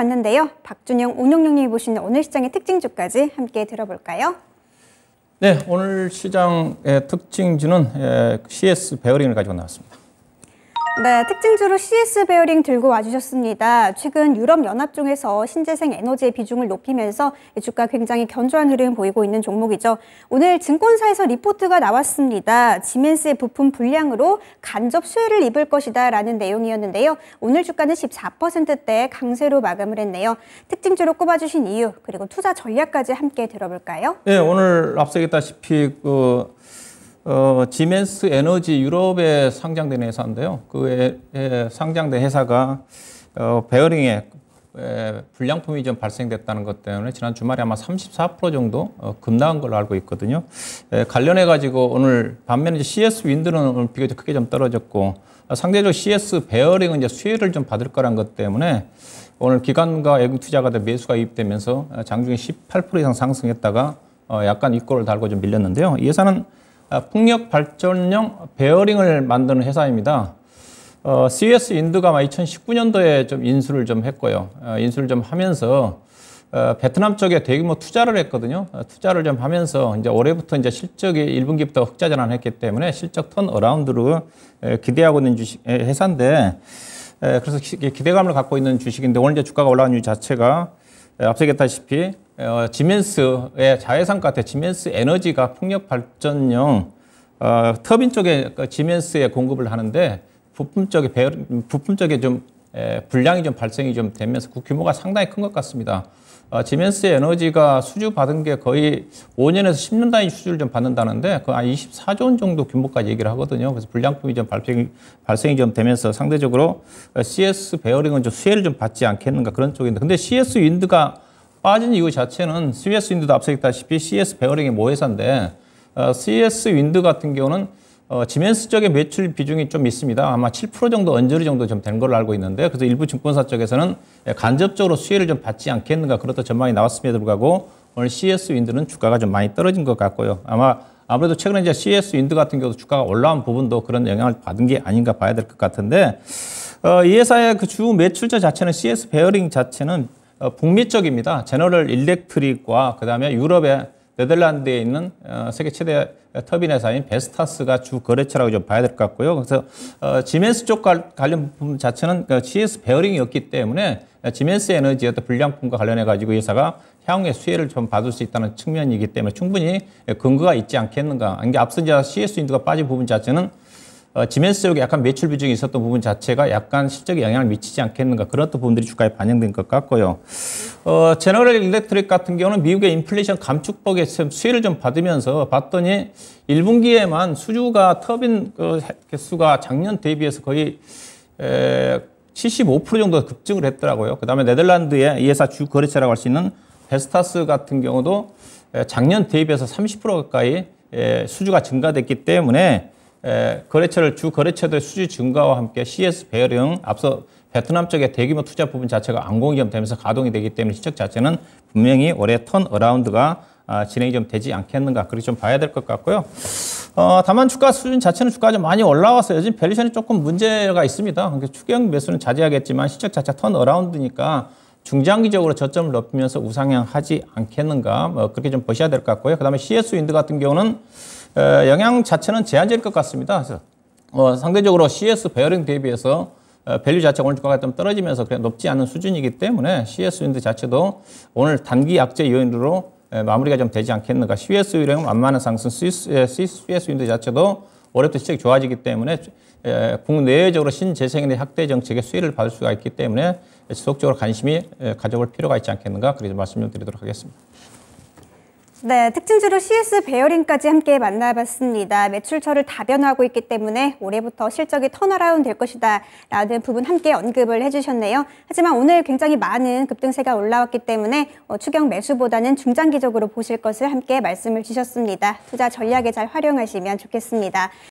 봤는데요 박준영, 운영용님이 보시는 오늘 시장의 특징주까지 함께 들어볼까요? 네, 오늘 시장의 특징주는 예, CS 베어링을 가지고 나왔습니다. 네, 특징주로 CS 베어링 들고 와주셨습니다. 최근 유럽연합 중에서 신재생 에너지의 비중을 높이면서 주가 굉장히 견조한 흐름 을 보이고 있는 종목이죠. 오늘 증권사에서 리포트가 나왔습니다. 지멘스의 부품 불량으로 간접 수혜를 입을 것이다 라는 내용이었는데요. 오늘 주가는 14%대 강세로 마감을 했네요. 특징주로 꼽아주신 이유 그리고 투자 전략까지 함께 들어볼까요? 네, 오늘 앞서겠다시피 그... 어, 지멘스 에너지 유럽에 상장된 회사인데요. 그 에, 에, 상장된 회사가 어, 베어링에 에, 불량품이 좀 발생됐다는 것 때문에 지난 주말에 아마 34% 정도 어, 급락한 걸로 알고 있거든요. 관련해 가지고 오늘 반면에 이제 CS 윈드는 오늘 비교적 크게 좀 떨어졌고 아, 상대적으로 CS 베어링은 이제 수혜를 좀 받을 거란 것 때문에 오늘 기관과 외국 투자가들 매수가 유입되면서 아, 장중에 18% 이상 상승했다가 어, 약간 윗골을 달고 좀 밀렸는데요. 이 회사는 아, 풍력 발전형 베어링을 만드는 회사입니다. 어, CES 인도가 2019년도에 좀 인수를 좀 했고요. 어, 인수를 좀 하면서 어, 베트남 쪽에 대규모 투자를 했거든요. 어, 투자를 좀 하면서 이제 올해부터 이제 실적이 1분기부터 흑자 전환했기 때문에 실적 턴 어라운드를 기대하고 있는 주식 회사인데 에, 그래서 기, 대감을 갖고 있는 주식인데 오늘 이제 주가가 올라온 이유 자체가 앞서겠다시피 어, 지멘스의 자외선가때 지멘스 에너지가 풍력 발전용 어, 터빈 쪽에 그 지멘스에 공급을 하는데 부품 쪽에 배, 부품 쪽에 좀 에, 분량이 좀 발생이 좀 되면서 그 규모가 상당히 큰 것 같습니다. 어, 지멘스 에너지가 수주 받은 게 거의 5년에서 10년 단위 수주를 좀 받는다는데 그한 24조 원 정도 규모까지 얘기를 하거든요. 그래서 불량품이 좀 발생, 발생이 좀 되면서 상대적으로 CS 어, 베어링은 좀 수혜를 좀 받지 않겠는가 그런 쪽인데 근데 CS 윈드가 빠진 이유 자체는 CS 윈드도 앞서 있다시피 CS 베어링의 모회사인데 어, CS 윈드 같은 경우는 어, 지멘스 쪽의 매출 비중이 좀 있습니다. 아마 7% 정도 언저리 정도 좀된 걸로 알고 있는데 그래서 일부 증권사 쪽에서는 예, 간접적으로 수혜를 좀 받지 않겠는가 그렇다 전망이 나왔음에도 불구하고 오늘 CS 윈드는 주가가 좀 많이 떨어진 것 같고요. 아마 아무래도 최근에 이제 CS 윈드 같은 경우도 주가가 올라온 부분도 그런 영향을 받은 게 아닌가 봐야 될 것 같은데 어, 이 회사의 그 주 매출자 자체는 CS 베어링 자체는 어, 북미 쪽입니다. 제너럴 일렉트릭과 그다음에 유럽의 네덜란드에 있는 어, 세계 최대 터빈 회사인 베스타스가 주 거래처라고 좀 봐야 될 것 같고요. 그래서 어, 지멘스 쪽 관련 부품 자체는 그 CS 베어링이었기 때문에 지멘스 에너지 어떤 불량품과 관련해 가지고 회사가 향후에 수혜를 좀 받을 수 있다는 측면이기 때문에 충분히 근거가 있지 않겠는가. 이게 앞서 이 CS 인도가 빠진 부분 자체는 어, 지멘스 쪽에 약간 매출 비중이 있었던 부분 자체가 약간 실적에 영향을 미치지 않겠는가 그런 또 부분들이 주가에 반영된 것 같고요. 어, 제너럴 일렉트릭 같은 경우는 미국의 인플레이션 감축법에 수혜를 좀 받으면서 봤더니 1분기에만 수주가 터빈 그 개수가 그 작년 대비해서 거의 에, 75% 정도 급증을 했더라고요. 그 다음에 네덜란드의 이회사 주거래처라고 할 수 있는 베스타스 같은 경우도 작년 대비해서 30% 가까이 수주가 증가됐기 때문에 거래처를 주 거래처들의 수지 증가와 함께 CS 배어링 앞서 베트남 쪽의 대규모 투자 부분 자체가 안공기되면서 가동이 되기 때문에 시적 자체는 분명히 올해 턴 어라운드가 아, 진행이 좀 되지 않겠는가 그렇게 좀 봐야 될 것 같고요. 어, 다만 주가 수준 자체는 주가가 좀 많이 올라와서요 요즘 밸류션이 조금 문제가 있습니다. 그래서 그러니까 추경 매수는 자제하겠지만 시적 자체 턴 어라운드니까 중장기적으로 저점을 높이면서 우상향하지 않겠는가 뭐 그렇게 좀 보셔야 될 것 같고요. 그다음에 CS 윈드 같은 경우는 영향 자체는 제한적일 것 같습니다. 그래서 어, 상대적으로 CS 베어링 대비해서 어, 밸류 자체가 오늘 주가가 좀 떨어지면서 그냥 높지 않은 수준이기 때문에 CS 인드 자체도 오늘 단기 약재 요인으로 에, 마무리가 좀 되지 않겠는가. CS 유령 완만한 상승, CS 인드 자체도 올해부터 시장이 좋아지기 때문에 에, 국내외적으로 신재생의 확대 정책의 수혜를 받을 수가 있기 때문에 지속적으로 관심이 에, 가져볼 필요가 있지 않겠는가. 그래서 말씀을 드리도록 하겠습니다. 네, 특징주로 CS 베어링까지 함께 만나봤습니다. 매출처를 다변화하고 있기 때문에 올해부터 실적이 턴어라운 될 것이다 라는 부분 함께 언급을 해주셨네요. 하지만 오늘 굉장히 많은 급등세가 올라왔기 때문에 어, 추경 매수보다는 중장기적으로 보실 것을 함께 말씀을 주셨습니다. 투자 전략에 잘 활용하시면 좋겠습니다.